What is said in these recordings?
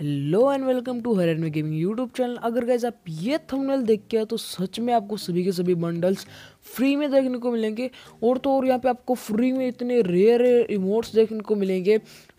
hello and welcome to her and gaming YouTube channel अगर guys आप ये thumbnail देख के तो सच में आपको सभी के सभी बंडल्स फ्री में देखने को मिलेंगे और तो और यहाँ पे आपको फ्री में इतने रेयर रेयर इमोट्स देखने को मिलेंगे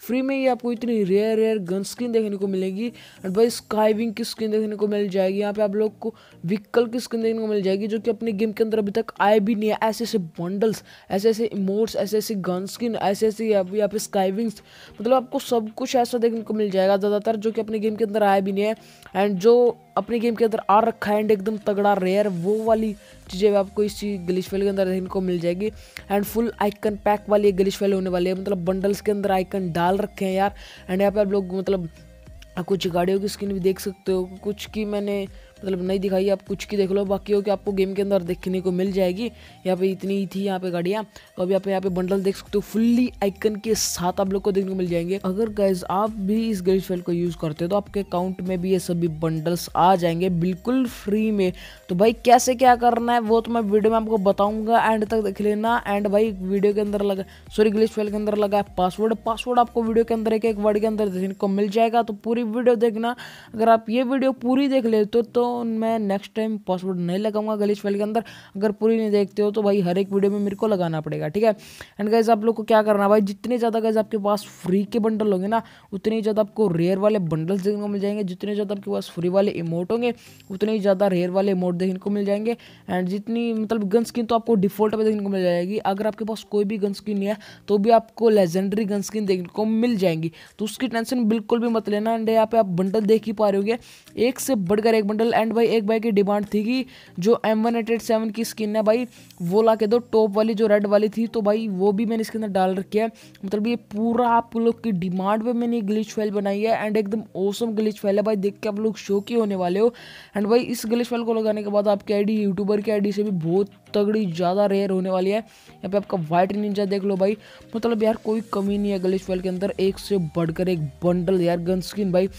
फ्री में ही आपको इतनी रेयर रेयर गन स्किन देखने को मिलेगी एंड भाई स्काईविंग की स्किन देखने को मिल जाएगी यहाँ पे आप लोग को व्हीकल की स्किन देखने को मिल जाएगी जो कि अपने गेम के अंदर अभी तक आए भी नहीं है ऐसे ऐसे बंडल्स ऐसे ऐसे इमोट्स ऐसे ऐसे गन स्किन ऐसे ऐसे यहाँ पे स्काईविंग्स मतलब आपको सब कुछ ऐसा देखने को मिल जाएगा ज़्यादातर जो कि अपने गेम के अंदर आया भी नहीं है एंड जो अपने गेम के अंदर आ रखा है एंड एकदम तगड़ा रेयर वो वाली चीज़ें आपको इसी गलिश फेल के अंदर को मिल जाएगी एंड फुल आइकन पैक वाली गलिश फेल होने वाली है मतलब बंडल्स के अंदर आइकन डाल रखे हैं यार एंड यहाँ पे आप लोग मतलब कुछ गाड़ियों की स्किन भी देख सकते हो कुछ की मैंने मतलब नहीं दिखाई आप कुछ की देख लो बाकी हो कि आपको गेम के अंदर देखने को मिल जाएगी यहाँ पे इतनी ही थी यहाँ पे गाड़ियाँ तो अभी आप यहाँ पे बंडल देख सकते हो फुल्ली आइकन के साथ आप लोग को देखने को मिल जाएंगे अगर गैस आप भी इस गैस फेल को यूज़ करते हो तो आपके अकाउंट में भी ये सभी बंडल्स आ जाएंगे बिल्कुल फ्री में तो भाई कैसे क्या करना है वो तो मैं वीडियो में आपको बताऊँगा एंड तक देख लेना एंड भाई वीडियो के अंदर लगा सॉरी गैस फाइल के अंदर लगा पासवर्ड पासवर्ड आपको वीडियो के अंदर एक एक वर्ड के अंदर देखने को मिल जाएगा तो पूरी वीडियो देखना अगर आप ये वीडियो पूरी देख लेते हो तो मैं नेक्स्ट टाइम पासवर्ड नहीं लगाऊंगा गलीच फाइल के अंदर अगर पूरी नहीं देखते हो तो भाई हर एक वीडियो में मेरे को लगाना पड़ेगा ठीक है एंड गाइज आप लोग को क्या करना भाई जितने ज़्यादा गाइज आपके पास फ्री के बंडल होंगे ना उतने ही ज़्यादा आपको रेयर वाले बंडल्स देखने को मिल जाएंगे जितने ज़्यादा आपके पास फ्री वाले इमोट होंगे उतने ही ज़्यादा रेयर वाले इमोट देखने को मिल जाएंगे एंड जितनी मतलब गन स्किन तो आपको डिफॉल्ट पर देखने को मिल जाएगी अगर आपके पास कोई भी गन स्किन नहीं है तो भी आपको लेजेंडरी गन स्किन देखने को मिल जाएंगी तो उसकी टेंशन बिल्कुल भी मत लेना एंड यहाँ पे आप बंडल देख ही पा रहे होंगे एक से बढ़कर एक बंडल एंड भाई एक भाई की डिमांड थी कि जो M one eight eight seven की स्किन है भाई वो ला के दो टॉप वाली जो रेड वाली थी तो भाई वो भी मैंने इसके अंदर डाल रखी है मतलब ये पूरा आप लोग की डिमांड पे मैंने ग्लिच फाइल बनाई है एंड एकदम ओसम ग्लिच फाइल है भाई देख के आप लोग शो की होने वाले हो एंड भाई इस ग्लिच फाइल को लगाने के बाद आपकी आईडी यूट्यूबर की आईडी से भी बहुत तगड़ी ज़्यादा रेयर होने वाली है यहाँ पे आपका वाइट निंजा देख लो भाई मतलब यार कोई कमी नहीं है ग्लिच फाइल के अंदर एक से बढ़कर एक बंडल यार गन स्किन भाई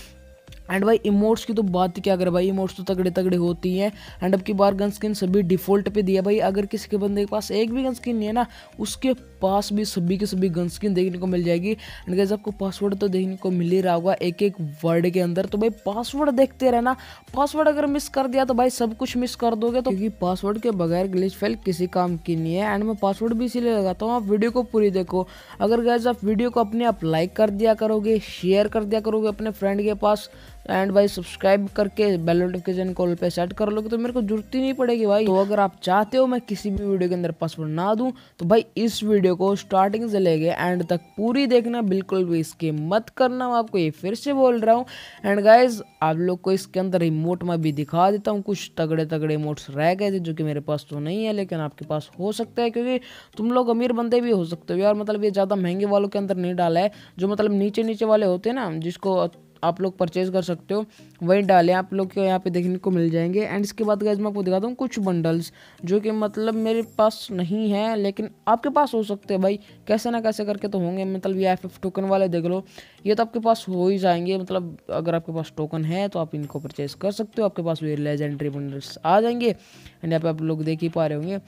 एंड भाई इमोट्स की तो बात क्या करें भाई इमोट्स तो तगड़े तगड़े होती हैं एंड अब की बार गन स्किन सभी डिफ़ॉल्ट पे दिया भाई अगर किसी के बंदे के पास एक भी गन स्किन नहीं है ना उसके पास भी सभी के सभी गन स्किन देखने को मिल जाएगी एंड गैस आपको पासवर्ड तो देखने को मिल ही रहा होगा एक एक वर्ड के अंदर तो भाई पासवर्ड देखते रहना पासवर्ड अगर मिस कर दिया तो भाई सब कुछ मिस कर दोगे तो क्योंकि पासवर्ड के बगैर ग्लिच फेल किसी काम की नहीं है एंड मैं पासवर्ड भी इसीलिए लगाता हूँ आप वीडियो को पूरी देखो अगर गैस आप वीडियो को अपने आप लाइक कर दिया करोगे शेयर कर दिया करोगे अपने फ्रेंड के पास एंड भाई सब्सक्राइब करके बेल नोटिफिकेशन कॉल पे सेट कर लोगे तो मेरे को जरूरत ही नहीं पड़ेगी भाई तो अगर आप चाहते हो मैं किसी भी वीडियो के अंदर पासवर्ड ना दूँ तो भाई इस वीडियो को स्टार्टिंग से लेके एंड तक पूरी देखना बिल्कुल भी इसके मत करना मैं आपको ये फिर से बोल रहा हूँ एंड गाइज आप लोग को इसके अंदर रिमोट मैं भी दिखा देता हूँ कुछ तगड़े तगड़े रिमोट्स रह गए थे जो कि मेरे पास तो नहीं है लेकिन आपके पास हो सकता है क्योंकि तुम लोग अमीर बंदे भी हो सकते हो यार मतलब ये ज़्यादा महंगे वालों के अंदर नहीं डाला है जो मतलब नीचे नीचे वाले होते हैं ना जिसको आप लोग परचेज़ कर सकते हो वही डाले आप लोग के यहाँ पे देखने को मिल जाएंगे एंड इसके बाद गैज मैं आपको दिखाता हूँ कुछ बंडल्स जो कि मतलब मेरे पास नहीं है लेकिन आपके पास हो सकते हैं भाई कैसे ना कैसे करके तो होंगे मतलब ये एफ टोकन वाले देख लो ये तो आपके पास हो ही जाएंगे मतलब अगर आपके पास टोकन है तो आप इनको परचेज़ कर सकते हो आपके पास वे लेजेंड्री बंडल्स आ जाएंगे एंड यहाँ पर आप लोग देख ही पा रहे होंगे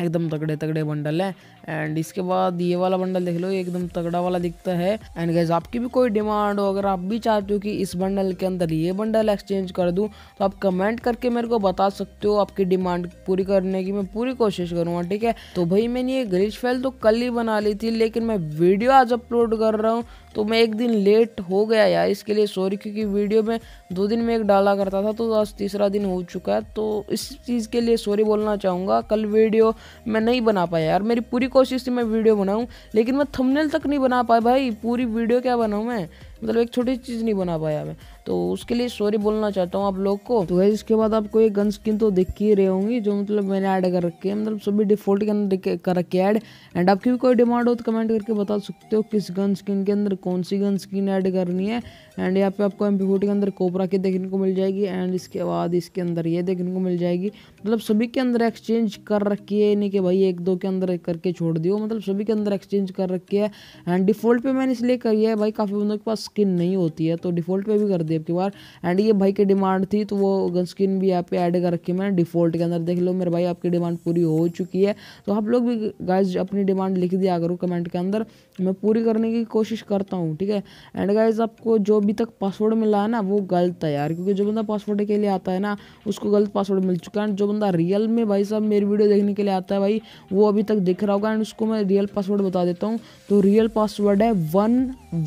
एकदम तगड़े तगड़े बंडल है एंड इसके बाद ये वाला बंडल देख लो ये एकदम तगड़ा वाला दिखता है एंड गैस आपकी भी कोई डिमांड हो अगर आप भी चाहते हो कि इस बंडल के अंदर ये बंडल एक्सचेंज कर दूं तो आप कमेंट करके मेरे को बता सकते हो आपकी डिमांड पूरी करने की मैं पूरी कोशिश करूँगा ठीक है तो भाई मैंने ये ग्लिच फाइल तो कल ही बना ली थी लेकिन मैं वीडियो आज अपलोड कर रहा हूँ तो मैं एक दिन लेट हो गया यार इसके लिए सॉरी क्योंकि वीडियो में दो दिन में एक डाला करता था तो आज तीसरा दिन हो चुका है तो इस चीज़ के लिए सॉरी बोलना चाहूँगा कल वीडियो मैं नहीं बना पाया यार मेरी पूरी कोशिश थी मैं वीडियो बनाऊँ लेकिन मैं थंबनेल तक नहीं बना पाया भाई पूरी वीडियो क्या बनाऊँ मैं मतलब एक छोटी चीज़ नहीं बना पाया मैं तो उसके लिए सॉरी बोलना चाहता हूँ आप लोग को तो वैसे इसके बाद आपको एक गन स्किन तो दिख ही रहे होंगी जो मतलब मैंने ऐड कर रखे हैं मतलब सभी डिफॉल्ट के अंदर कर रखे ऐड एंड आपकी भी कोई डिमांड हो तो कमेंट करके बता सकते हो किस गन स्किन के अंदर कौन सी गन स्किन ऐड करनी है एंड यहाँ पे आपको एम के अंदर कोबरा की देखने को मिल जाएगी एंड इसके बाद इसके अंदर ये देखने को मिल जाएगी मतलब सभी के अंदर एक्सचेंज कर रखी है नहीं कि भाई एक दो के अंदर करके छोड़ दियो मतलब सभी के अंदर एक्सचेंज कर रखी है एंड डिफॉल्ट पे मैंने इसलिए करी है भाई काफ़ी बंदों के पास स्किन नहीं होती है तो डिफ़ॉल्ट पे भी कर दी आपकी बार एंड ये भाई की डिमांड थी तो वो गन स्किन भी यहाँ पे ऐड कर रखी मैंने डिफ़ॉल्ट के अंदर देख लो मेरे भाई आपकी डिमांड पूरी हो चुकी है तो आप लोग भी गाइज अपनी डिमांड लिख दिया करो कमेंट के अंदर मैं पूरी करने की कोशिश करता हूँ ठीक है एंड गाइज आपको जो अभी तक पासवर्ड मिला है ना वो गलत है यार क्योंकि जो बंदा पासवर्ड के लिए आता है ना उसको गलत पासवर्ड मिल चुका है जो बंदा रियल में भाई साहब मेरी वीडियो देखने के लिए आता है भाई वो अभी तक दिख रहा होगा एंड उसको मैं रियल पासवर्ड बता देता हूँ तो रियल पासवर्ड है वन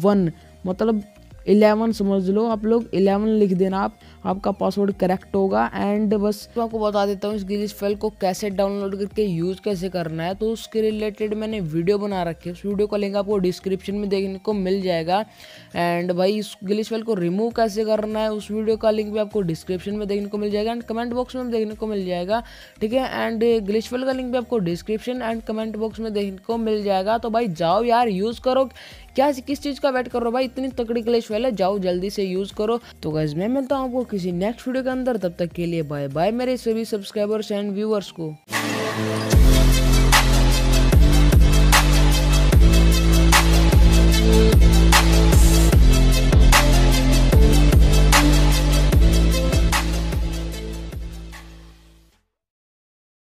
वन मतलब इलेवन समझ लो आप लोग इलेवन लिख देना आप आपका पासवर्ड करेक्ट होगा एंड बस मैं तो आपको बता देता हूँ इस ग्लिच फाइल को कैसे डाउनलोड करके यूज़ कैसे करना है तो उसके रिलेटेड मैंने वीडियो बना रखी है उस वीडियो का लिंक आपको डिस्क्रिप्शन में देखने को मिल जाएगा एंड भाई इस ग्लिच फाइल को रिमूव कैसे करना है उस वीडियो का लिंक भी आपको डिस्क्रिप्शन में देखने को मिल जाएगा एंड कमेंट बॉक्स में देखने को मिल जाएगा ठीक है एंड ग्लिच फाइल का लिंक भी आपको डिस्क्रिप्शन एंड कमेंट बॉक्स में देखने को मिल जाएगा तो भाई जाओ यार यूज़ करो क्या किस चीज़ का वेट करो भाई इतनी तकड़ी क्लेश वाला जाओ जल्दी से यूज़ करो तो गैस मैं मिलता हूँ आपको किसी नेक्स्ट वीडियो के अंदर तब तक के लिए बाय बाय मेरे सभी सब्सक्राइबर्स एंड व्यूअर्स को